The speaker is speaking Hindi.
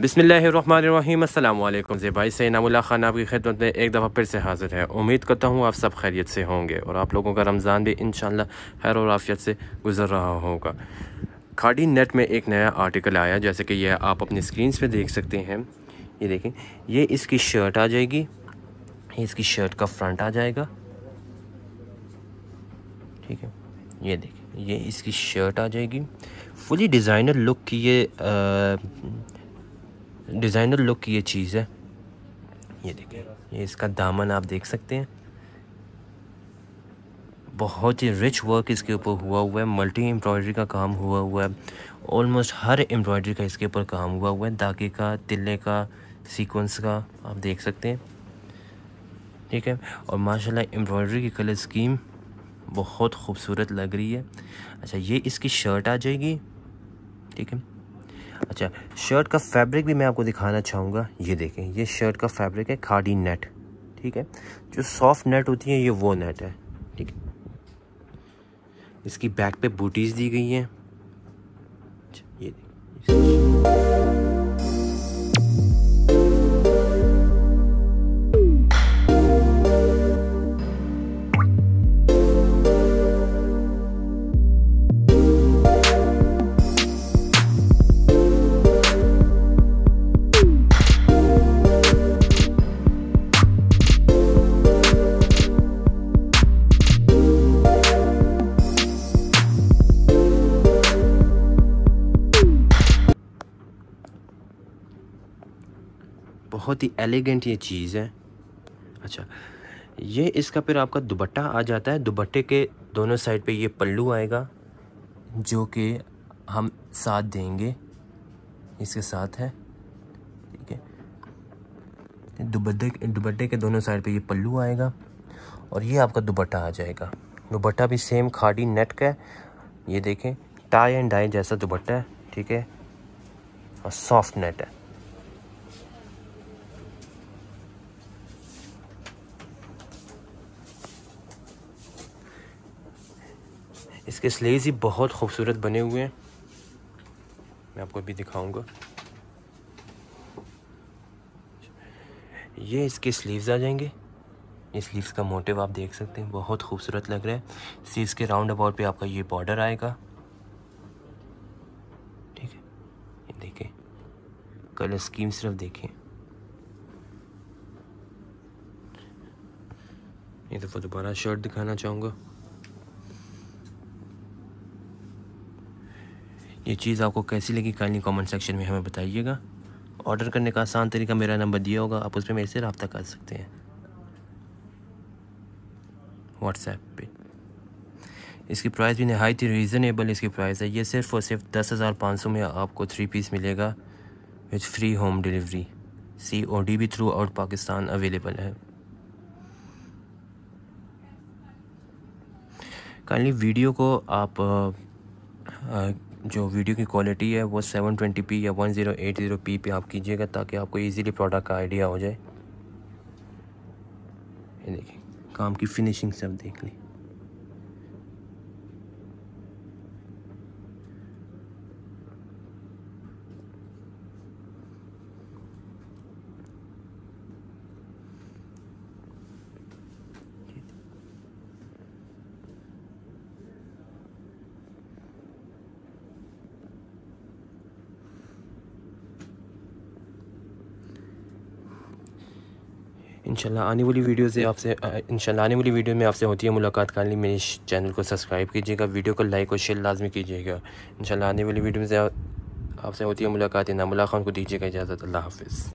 बिसमीम अल्लाम से इनामुल्ला खान आपकी खिदमत में एक दफ़ा फिर से हाज़िर है उम्मीद करता हूँ आप सब खैरियत से होंगे और आप लोगों का रमज़ान भी इन खैर और आफियत से गुजर रहा होगा खाडी नेट में एक नया आर्टिकल आया जैसे कि यह आप अपनी स्क्रीन पर देख सकते हैं ये देखें ये इसकी शर्ट आ जाएगी इसकी शर्ट का फ्रंट आ जाएगा ठीक है ये देखें ये इसकी शर्ट आ जाएगी फुली डिज़ाइनर लुक की ये आ, डिज़ाइनर लुक की ये चीज़ है ये देखें ये इसका दामन आप देख सकते हैं बहुत ही रिच वर्क इसके ऊपर हुआ हुआ है मल्टी एम्ब्रॉयडरी का काम हुआ हुआ है ऑलमोस्ट हर एम्ब्रॉयडरी का इसके ऊपर काम हुआ हुआ है धागे का तिले का सीक्वेंस का आप देख सकते हैं ठीक है और माशाल्लाह एम्ब्रॉयडरी की कलर स्कीम बहुत खूबसूरत लग रही है अच्छा ये इसकी शर्ट आ जाएगी ठीक है अच्छा शर्ट का फैब्रिक भी मैं आपको दिखाना चाहूँगा ये देखें ये शर्ट का फैब्रिक है खाडी नेट ठीक है जो सॉफ्ट नेट होती है ये वो नेट है ठीक है इसकी बैक पे बूटीज़ दी गई हैं अच्छा, ये देखें बहुत ही एलिगेंट ये चीज़ है अच्छा ये इसका फिर आपका दुबट्टा आ जाता है दुबट्टे के दोनों साइड पे ये पल्लू आएगा जो कि हम साथ देंगे इसके साथ है ठीक है दुबट्टे दुबट्टे के दोनों साइड पे ये पल्लू आएगा और ये आपका दुबट्टा आ जाएगा दुबट्टा भी सेम खाड़ी नेट का है ये देखें टाई एंड डाई जैसा दुबट्टा है ठीक है और सॉफ्ट नेट है इसके स्लेज ही बहुत खूबसूरत बने हुए हैं मैं आपको अभी दिखाऊंगा ये इसके स्लीव्स आ जाएंगे ये स्लीव्स का मोटिव आप देख सकते हैं बहुत खूबसूरत लग रहा है सीज़ के राउंड अबाउट पे आपका ये बॉर्डर आएगा ठीक है ये देखें कलर स्कीम सिर्फ देखें ये तो दोबारा शर्ट दिखाना चाहूँगा ये चीज़ आपको कैसी लगी काइंडली कमेंट सेक्शन में हमें बताइएगा ऑर्डर करने का आसान तरीका मेरा नंबर दिया होगा आप उस पर मेरे से रबता कर सकते हैं व्हाट्सएप पे इसकी प्राइस भी नहायत ही रीज़नेबल इसकी प्राइस है ये सिर्फ और सिर्फ दस हज़ार पाँच सौ में आपको थ्री पीस मिलेगा with free home delivery C O D भी थ्रू आउट पाकिस्तान अवेलेबल है काइंडली वीडियो को आप जो वीडियो की क्वालिटी है वो 720p या 1080p पे आप कीजिएगा ताकि आपको इजीली प्रोडक्ट का आइडिया हो जाए ये देखिए काम की फिनिशिंग सब देख लें इनशाला आने वाली वीडियो से आपसे इनशाला आने वाली वीडियो में आपसे होती है मुलाकात कर ली मेरे चैनल को सब्सक्राइब कीजिएगा वीडियो को लाइक और शेयर लाजमी कीजिएगा इनशाला आने वाली वीडियो में से आपसे होती है मुलाकात इनामुल्ला खान को दीजिएगा इजाज़त अल्लाह हाफ़